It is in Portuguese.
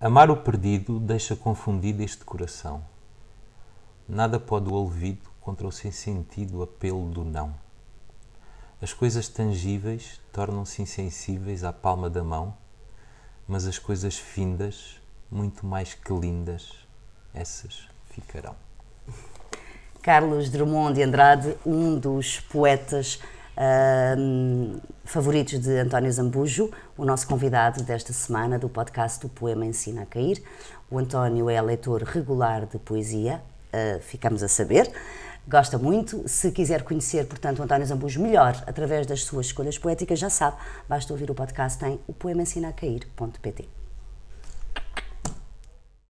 Amar o perdido deixa confundido este coração. Nada pode o ouvido contra o sem sentido apelo do não. As coisas tangíveis tornam-se insensíveis à palma da mão, mas as coisas findas, muito mais que lindas, essas ficarão. Carlos Drummond de Andrade, um dos poetas. Uh favoritos de António Zambujo, o nosso convidado desta semana do podcast O Poema Ensina a Cair. O António é leitor regular de poesia, uh, ficamos a saber, gosta muito. Se quiser conhecer, portanto, o António Zambujo melhor através das suas escolhas poéticas, já sabe, basta ouvir o podcast em opoemaensinacair.pt.